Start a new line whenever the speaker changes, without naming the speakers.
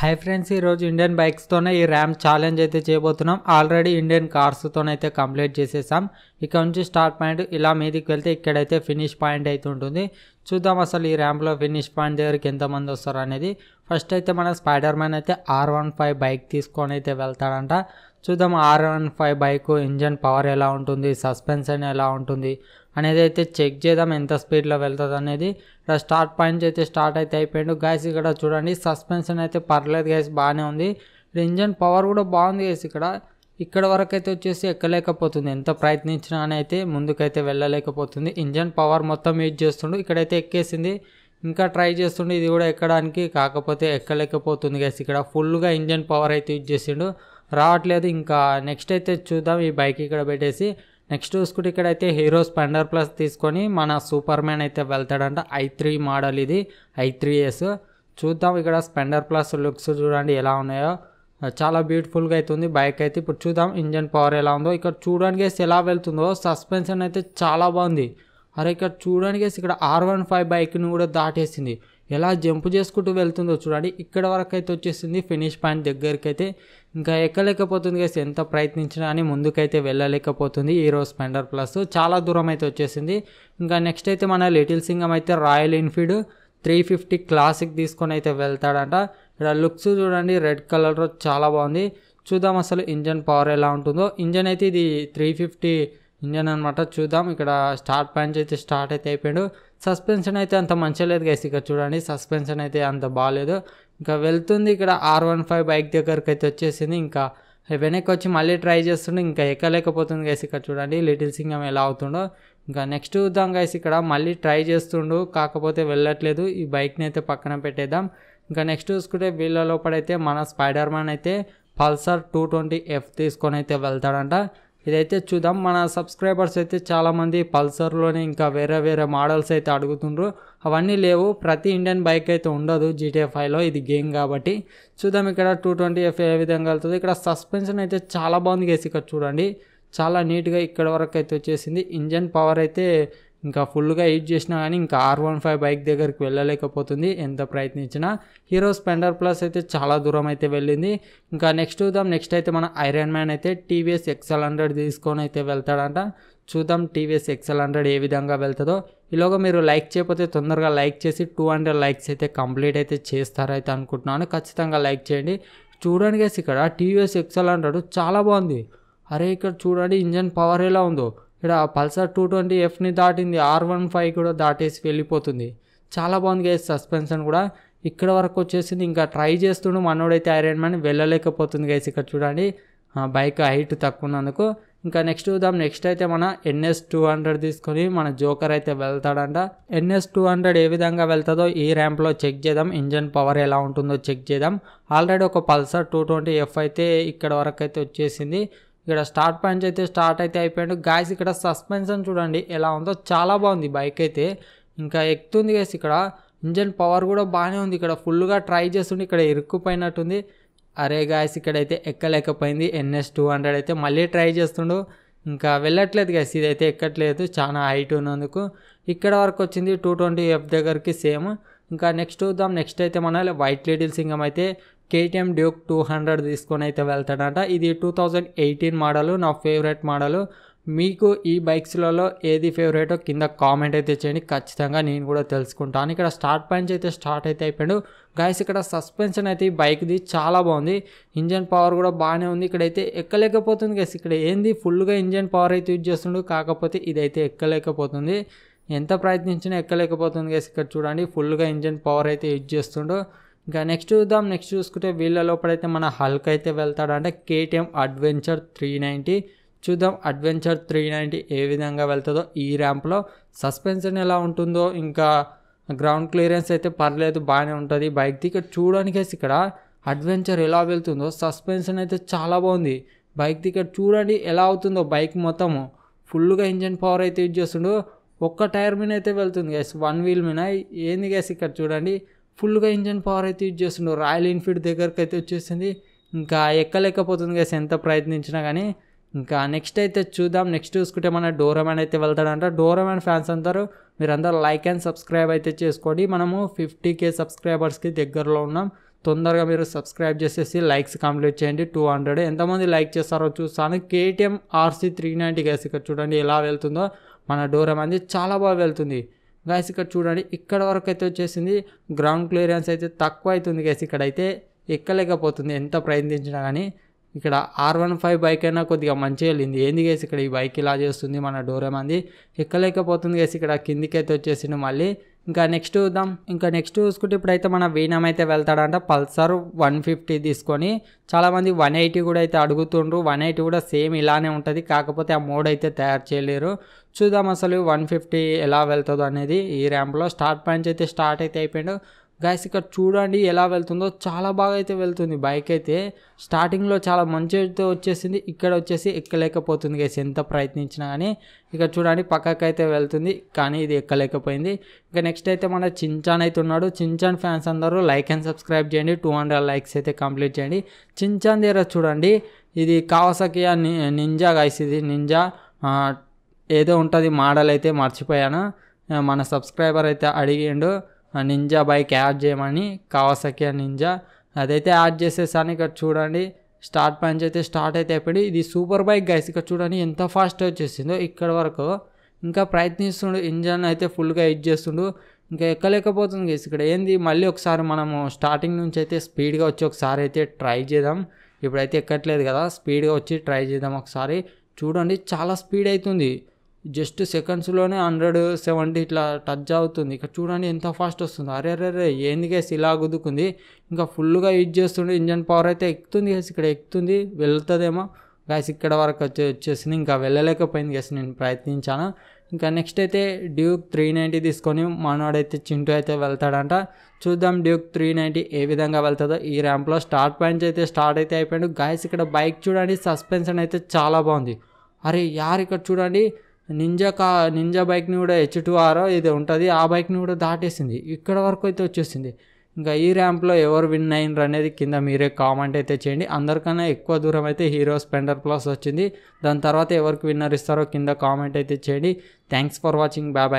high friends ఈరోజు Indian బైక్స్తోనే ఈ ర్యామ్ ఛాలెంజ్ అయితే చేయబోతున్నాం ఆల్రెడీ ఇండియన్ కార్స్తోనైతే కంప్లీట్ చేసేసాం ఇక్కడ నుంచి స్టార్ట్ పాయింట్ ఇలా మీదికి వెళ్తే ఇక్కడైతే ఫినిష్ పాయింట్ అయితే ఉంటుంది చూద్దాం అసలు ఈ ర్యాంప్లో ఫినిష్ పాయింట్ దగ్గరికి ఎంతమంది వస్తారు అనేది ఫస్ట్ అయితే మన స్పైడర్ మ్యాన్ అయితే ఆర్ వన్ ఫైవ్ బైక్ తీసుకొని అయితే వెళ్తాడంట చూద్దాం R one five bike engine power ఎలా ఉంటుంది సస్పెన్షన్ ఎలా ఉంటుంది అనేది అయితే చెక్ చేద్దాం ఎంత స్పీడ్లో వెళ్తుంది అనేది ఇక్కడ స్టార్ట్ పాయింట్స్ అయితే స్టార్ట్ అయితే అయిపోయాడు గ్యాస్ ఇక్కడ చూడండి సస్పెన్షన్ అయితే పర్లేదు గ్యాస్ బాగానే ఉంది ఇంజన్ పవర్ కూడా బాగుంది గ్యాస్ ఇక్కడ ఇక్కడ వరకు అయితే వచ్చేసి ఎక్కలేకపోతుంది ఎంత ప్రయత్నించినా అని అయితే ముందుకైతే వెళ్ళలేకపోతుంది ఇంజన్ పవర్ మొత్తం యూజ్ చేస్తుండు ఇక్కడైతే ఎక్కేసింది ఇంకా ట్రై చేస్తుండే ఇది కూడా ఎక్కడానికి కాకపోతే ఎక్కలేకపోతుంది గ్యాస్ ఇక్కడ ఫుల్గా ఇంజన్ పవర్ అయితే యూజ్ చేసిండు రావట్లేదు ఇంకా నెక్స్ట్ అయితే చూద్దాం ఈ బైక్ ఇక్కడ పెట్టేసి నెక్స్ట్ చూసుకుంటే ఇక్కడ అయితే హీరో స్పెండర్ ప్లస్ తీసుకొని మన సూపర్ మ్యాన్ అయితే వెళ్తాడంట ఐ త్రీ మోడల్ ఇది ఐ త్రీ ఎస్ చూద్దాం ఇక్కడ స్పెండర్ ప్లస్ లుక్స్ చూడండి ఎలా ఉన్నాయో చాలా బ్యూటిఫుల్గా అయితే ఉంది బైక్ అయితే ఇప్పుడు చూద్దాం ఇంజన్ పవర్ ఎలా ఉందో ఇక్కడ చూడడానికి ఎలా వెళ్తుందో సస్పెన్షన్ అయితే చాలా బాగుంది అరే ఇక్కడ చూడడానికి ఇక్కడ ఆర్ వన్ ఫైవ్ బైక్ను కూడా దాటేసింది ఎలా జంప్ చేసుకుంటూ వెళ్తుందో చూడండి ఇక్కడ వరకు అయితే వచ్చేసింది ఫినిష్ పాయింట్ దగ్గరికి అయితే ఇంకా ఎక్కలేకపోతుంది కదా ఎంత ప్రయత్నించినా అని ముందుకైతే వెళ్ళలేకపోతుంది హీరో స్పెండర్ ప్లస్ చాలా దూరం అయితే వచ్చేసింది ఇంకా నెక్స్ట్ అయితే మన లిటిల్ సింగం అయితే Royal Enfield three fifty classic తీసుకొని అయితే వెళ్తాడంట ఇక్కడ లుక్స్ చూడండి రెడ్ కలర్లో చాలా బాగుంది చూద్దాం అసలు ఇంజన్ పవర్ ఎలా ఉంటుందో ఇంజన్ అయితే ఇది త్రీ ఫిఫ్టీ ఇంజన్ అనమాట చూద్దాం ఇక్కడ స్టార్ట్ పాయింట్ అయితే స్టార్ట్ అయితే అయిపోయాడు సస్పెన్షన్ అయితే అంత మంచిగా లేదు గైస్ ఇక్కడ చూడండి సస్పెన్షన్ అయితే అంత బాగాలేదు ఇంకా వెళ్తుంది ఇక్కడ ఆర్ వన్ ఫైవ్ బైక్ దగ్గరకు అయితే వచ్చేసింది ఇంకా వెనక్కి వచ్చి మళ్ళీ ట్రై చేస్తుండే ఇంకా ఎక్కలేకపోతుంది గైస్ ఇక్కడ చూడండి లిటిల్ సింగం ఎలా అవుతుండో ఇంకా నెక్స్ట్ చూద్దాం గైస్ ఇక్కడ మళ్ళీ ట్రై చేస్తుండు కాకపోతే వెళ్ళట్లేదు ఈ బైక్ని అయితే పక్కన పెట్టేద్దాం ఇంకా నెక్స్ట్ చూసుకుంటే వీళ్ళ అయితే మన స్పైడర్ మ్యాన్ అయితే పల్సర్ టూ ట్వంటీ ఎఫ్ తీసుకొని అయితే వెళ్తాడంట ఇదైతే చూద్దాం మన సబ్స్క్రైబర్స్ అయితే చాలామంది పల్సర్లోనే ఇంకా వేరే వేరే మోడల్స్ అయితే అడుగుతుండ్రు అవన్నీ లేవు ప్రతి ఇండియన్ బైక్ అయితే ఉండదు జీటీఏ ఫైవ్లో ఇది గేమ్ కాబట్టి చూద్దాం ఇక్కడ టూ ట్వంటీ ఎఫ్ ఏ విధంగా వెళ్తుంది ఇక్కడ సస్పెన్షన్ అయితే చాలా బాగుంది వేసి ఇక్కడ చూడండి చాలా నీట్గా ఇక్కడ వరకు అయితే వచ్చేసింది ఇంజన్ పవర్ అయితే ఇంకా ఫుల్గా యూజ్ చేసినా కానీ ఇంకా ఆర్ వన్ ఫైవ్ బైక్ దగ్గరికి వెళ్ళలేకపోతుంది ఎంత ప్రయత్నించినా హీరో స్పెండర్ ప్లస్ అయితే చాలా దూరం అయితే వెళ్ళింది ఇంకా నెక్స్ట్ చూద్దాం నెక్స్ట్ అయితే మన ఐరన్ మ్యాన్ అయితే టీవీఎస్ ఎక్సెల్ హండ్రెడ్ తీసుకొని అయితే వెళ్తాడంట చూద్దాం టీవీఎస్ ఎక్సెల్ హండ్రెడ్ ఏ విధంగా వెళ్తుందో ఈలోగా మీరు లైక్ చేయకపోతే తొందరగా లైక్ చేసి టూ హండ్రెడ్ లైక్స్ అయితే కంప్లీట్ అయితే చేస్తారైతే అనుకుంటున్నాను ఖచ్చితంగా లైక్ చేయండి చూడండి గేసి ఇక్కడ టీవీఎస్ ఎక్సెల్ హండ్రెడ్ చాలా బాగుంది అరే ఇక్కడ చూడండి ఇంజన్ పవర్ ఎలా ఉందో ఇక్కడ పల్సర్ టూ ట్వంటీ ఎఫ్ని దాటింది ఆర్ వన్ ఫైవ్ కూడా దాటేసి వెళ్ళిపోతుంది చాలా బాగుంది గైస్ సస్పెన్షన్ కూడా ఇక్కడ వరకు వచ్చేసింది ఇంకా ట్రై చేస్తుండు మనోడైతే ఐరన్ మ్యాన్ వెళ్ళలేకపోతుంది గైస్ ఇక్కడ చూడండి బైక్ హైట్ తక్కువ ఉన్నందుకు ఇంకా నెక్స్ట్ చూద్దాం నెక్స్ట్ అయితే మన ఎన్ఎస్ టూ హండ్రెడ్ తీసుకొని మన జోకర్ అయితే వెళ్తాడంట ఎన్ఎస్ టూ హండ్రెడ్ ఏ విధంగా వెళ్తుందో ఈ ర్యాంప్లో చెక్ చేద్దాం ఇంజన్ పవర్ ఎలా ఉంటుందో చెక్ చేద్దాం ఆల్రెడీ ఒక పల్సర్ టూ ట్వంటీ ఎఫ్ అయితే ఇక్కడ వరకు అయితే వచ్చేసింది ఇక్కడ స్టార్ట్ పాయింట్స్ అయితే స్టార్ట్ అయితే అయిపోయాడు గాయస్ ఇక్కడ సస్పెన్షన్ చూడండి ఎలా ఉందో చాలా బాగుంది బైక్ అయితే ఇంకా ఎక్కుతుంది గైస్ ఇక్కడ ఇంజన్ పవర్ కూడా బాగానే ఉంది ఇక్కడ ఫుల్గా ట్రై చేస్తుండే ఇక్కడ ఇరుక్కుపోయినట్టుంది అరే గాయస్ ఇక్కడైతే ఎక్కలేకపోయింది ఎన్ఎస్ టూ హండ్రెడ్ అయితే మళ్ళీ ట్రై చేస్తుండు ఇంకా వెళ్ళట్లేదు గాయస్ ఇదైతే ఎక్కట్లేదు చాలా హైట్ ఉన్నందుకు ఇక్కడ వరకు వచ్చింది టూ ట్వంటీ ఎఫ్ దగ్గరికి సేమ్ ఇంకా నెక్స్ట్ చూద్దాం నెక్స్ట్ అయితే మన వైట్ లిటిల్ సింగం అయితే కేటీఎం డ్యూక్ టూ హండ్రెడ్ తీసుకొని అయితే వెళ్తాడంట ఇది టూ థౌజండ్ ఎయిటీన్ మోడలు నా ఫేవరెట్ మోడలు మీకు ఈ బైక్స్లలో ఏది ఫేవరెటో కింద కామెంట్ అయితే చేయండి ఖచ్చితంగా నేను కూడా తెలుసుకుంటాను ఇక్కడ స్టార్ట్ పాయింట్స్ అయితే స్టార్ట్ అయితే అయిపోయాడు గాయస్ ఇక్కడ సస్పెన్షన్ అయితే ఈ బైక్ది చాలా బాగుంది ఇంజన్ పవర్ కూడా బాగానే ఉంది ఇక్కడైతే ఎక్కలేకపోతుంది గైస్ ఇక్కడ ఏంది ఫుల్గా ఇంజన్ పవర్ అయితే యూజ్ చేస్తుండడు కాకపోతే ఇదైతే ఎక్కలేకపోతుంది ఎంత ప్రయత్నించినా ఎక్కలేకపోతుంది గైస్ ఇక్కడ చూడండి ఫుల్గా ఇంజన్ పవర్ అయితే యూజ్ చేస్తుండో ఇంకా నెక్స్ట్ చూద్దాం నెక్స్ట్ చూసుకుంటే వీళ్ళ లోపలైతే మన హల్క్ అయితే వెళ్తాడు అంటే కేటీఎం అడ్వెంచర్ త్రీ నైంటీ చూద్దాం అడ్వెంచర్ త్రీ నైంటీ ఏ విధంగా వెళ్తుందో ఈ ర్యాంప్లో సస్పెన్షన్ ఎలా ఉంటుందో ఇంకా గ్రౌండ్ క్లియరెన్స్ అయితే పర్లేదు బాగానే ఉంటుంది బైక్ దిగ చూడడానికి ఇక్కడ అడ్వెంచర్ ఎలా వెళ్తుందో సస్పెన్షన్ అయితే చాలా బాగుంది బైక్ దిగ చూడండి ఎలా అవుతుందో బైక్ మొత్తము ఫుల్గా ఇంజన్ పవర్ అయితే యూజ్ చేస్తుండో ఒక్క టైర్ మీద అయితే వెళ్తుంది గ్యాస్ వన్ వీల్ మీద ఏంది గ్యాస్ ఇక్కడ చూడండి ఫుల్గా ఇంజన్ పవర్ అయితే యూజ్ చేస్తుండ్రు రాయల్ ఎన్ఫీల్డ్ దగ్గరకు అయితే వచ్చేసింది ఇంకా ఎక్కలేకపోతుంది గ్యాస్ ఎంత ప్రయత్నించినా కానీ ఇంకా నెక్స్ట్ అయితే చూద్దాం నెక్స్ట్ చూసుకుంటే మన డోరమ్యాన్ అయితే వెళ్తాడంట డోరమాన్ ఫ్యాన్స్ అందరూ మీరందరూ లైక్ అండ్ సబ్స్క్రైబ్ అయితే చేసుకోండి మనము ఫిఫ్టీ కే సబ్స్క్రైబర్స్కి దగ్గరలో ఉన్నాం తొందరగా మీరు సబ్స్క్రైబ్ చేసేసి లైక్స్ కంప్లీట్ చేయండి టూ హండ్రెడ్ ఎంతమంది లైక్ చేస్తారో చూస్తాను KTM RC three ninety guys ఇక్కడ చూడండి ఎలా వెళ్తుందో మన డోర్ అనేది చాలా బాగా వెళ్తుంది గ్యాస్ ఇక్కడ చూడండి ఇక్కడ వరకు అయితే వచ్చేసింది గ్రౌండ్ క్లియరెన్స్ అయితే తక్కువ అవుతుంది గైస్ ఇక్కడైతే ఎక్కలేకపోతుంది ఎంత ప్రయత్నించినా కానీ ఇక్కడ ఆర్ వన్ ఫైవ్ బైక్ అయినా కొద్దిగా మంచి వెళ్ళింది ఏంది గేసి ఇక్కడ ఈ బైక్ ఇలా చేస్తుంది మన మంది ఎక్కలేకపోతుంది గేసి ఇక్కడ కిందికి అయితే వచ్చేసింది మళ్ళీ ఇంకా నెక్స్ట్ చూద్దాం ఇంకా నెక్స్ట్ చూసుకుంటే ఇప్పుడైతే మన వీణం అయితే వెళ్తాడంట పల్సర్ వన్ ఫిఫ్టీ తీసుకొని చాలామంది వన్ ఎయిటీ కూడా అయితే అడుగుతుండ్రు వన్ ఎయిటీ కూడా సేమ్ ఇలానే ఉంటుంది కాకపోతే ఆ మోడ్ అయితే తయారు చేయలేరు చూద్దాం అసలు వన్ ఫిఫ్టీ ఎలా వెళ్తుందో అనేది ఈ ర్యాంప్లో స్టార్ట్ పాయింట్స్ అయితే స్టార్ట్ అయితే అయిపోయాడు గాయస్ ఇక్కడ చూడండి ఎలా వెళ్తుందో చాలా బాగా అయితే వెళ్తుంది బైక్ అయితే స్టార్టింగ్లో చాలా మంచి అయితే వచ్చేసింది ఇక్కడ వచ్చేసి ఎక్కలేకపోతుంది గైస్ ఎంత ప్రయత్నించినా కానీ ఇక్కడ చూడండి పక్కకు అయితే వెళ్తుంది కానీ ఇది ఎక్కలేకపోయింది ఇంకా నెక్స్ట్ అయితే మన చించాన్ అయితే ఉన్నాడు చించాన్ ఫ్యాన్స్ అందరూ లైక్ అండ్ సబ్స్క్రైబ్ చేయండి టూ హండ్రెడ్ లైక్స్ అయితే కంప్లీట్ చేయండి చించాన్ దగ్గర చూడండి ఇది కావసకి నింజా గైస్ ఇది నింజా ఏదో ఉంటుంది మోడల్ అయితే మర్చిపోయాను మన సబ్స్క్రైబర్ అయితే అడిగిండు నింజా బైక్ యాడ్ చేయమని కావాసకి నింజా అదైతే యాడ్ చేసేసాను ఇక్కడ చూడండి స్టార్ట్ పంచ్ అయితే స్టార్ట్ అయితే అయిపోయి ఇది సూపర్ బైక్ గైస్ ఇక్కడ చూడండి ఎంత ఫాస్ట్ వచ్చేసిందో ఇక్కడ వరకు ఇంకా ప్రయత్నిస్తుండు ఇంజన్ అయితే ఫుల్గా హిట్ చేస్తుండు ఇంకా ఎక్కలేకపోతుంది గైస్ ఇక్కడ ఏంది మళ్ళీ ఒకసారి మనము స్టార్టింగ్ నుంచి అయితే స్పీడ్గా వచ్చి ఒకసారి అయితే ట్రై చేద్దాం ఇప్పుడైతే ఎక్కట్లేదు కదా స్పీడ్గా వచ్చి ట్రై చేద్దాం ఒకసారి చూడండి చాలా స్పీడ్ అవుతుంది జస్ట్ సెకండ్స్లోనే హండ్రెడ్ సెవెంటీ ఇట్లా టచ్ అవుతుంది ఇక్కడ చూడండి ఎంత ఫాస్ట్ వస్తుంది అరే అరే రే ఏందిగా ఇలా గుద్దుకుంది ఇంకా ఫుల్గా యూజ్ చేస్తుండే ఇంజన్ పవర్ అయితే ఎక్కుతుంది గైస్ ఇక్కడ ఎక్కుతుంది వెళ్తుందేమో గ్యాస్ ఇక్కడ వరకు వచ్చి వచ్చేసింది ఇంకా వెళ్ళలేకపోయింది గ్యాస్ నేను ప్రయత్నించాను ఇంకా నెక్స్ట్ అయితే డ్యూక్ త్రీ నైంటీ తీసుకొని మనవాడైతే చింటూ అయితే వెళ్తాడంట చూద్దాం డ్యూక్ త్రీ నైంటీ ఏ విధంగా వెళ్తుందో ఈ ర్యాంప్లో స్టార్ట్ పాయింట్స్ అయితే స్టార్ట్ అయితే అయిపోయాడు గాయస్ ఇక్కడ బైక్ చూడండి సస్పెన్షన్ అయితే చాలా బాగుంది అరే యార్ ఇక్కడ చూడండి నింజా కా నింజా బైక్ని కూడా హెచ్ టూ ఆర్ ఇది ఉంటుంది ఆ బైక్ని కూడా దాటేసింది ఇక్కడ వరకు అయితే వచ్చేసింది ఇంకా ఈ ర్యాంప్లో ఎవరు విన్ అయినరు అనేది కింద మీరే కామెంట్ అయితే చేయండి అందరికన్నా ఎక్కువ దూరం అయితే హీరో స్పెండర్ ప్లస్ వచ్చింది దాని తర్వాత ఎవరికి విన్నర్ ఇస్తారో కింద కామెంట్ అయితే చేయండి thanks for watching bye bye